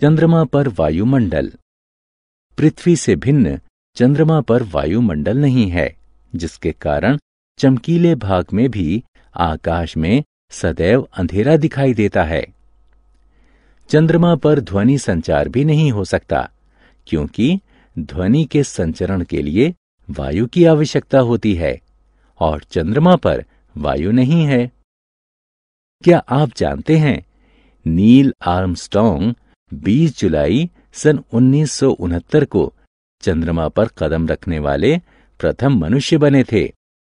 चंद्रमा पर वायुमंडल पृथ्वी से भिन्न चंद्रमा पर वायुमंडल नहीं है जिसके कारण चमकीले भाग में भी आकाश में सदैव अंधेरा दिखाई देता है चंद्रमा पर ध्वनि संचार भी नहीं हो सकता क्योंकि ध्वनि के संचरण के लिए वायु की आवश्यकता होती है और चंद्रमा पर वायु नहीं है क्या आप जानते हैं नील आर्मस्टोंग 20 जुलाई सन उन्नीस को चंद्रमा पर कदम रखने वाले प्रथम मनुष्य बने थे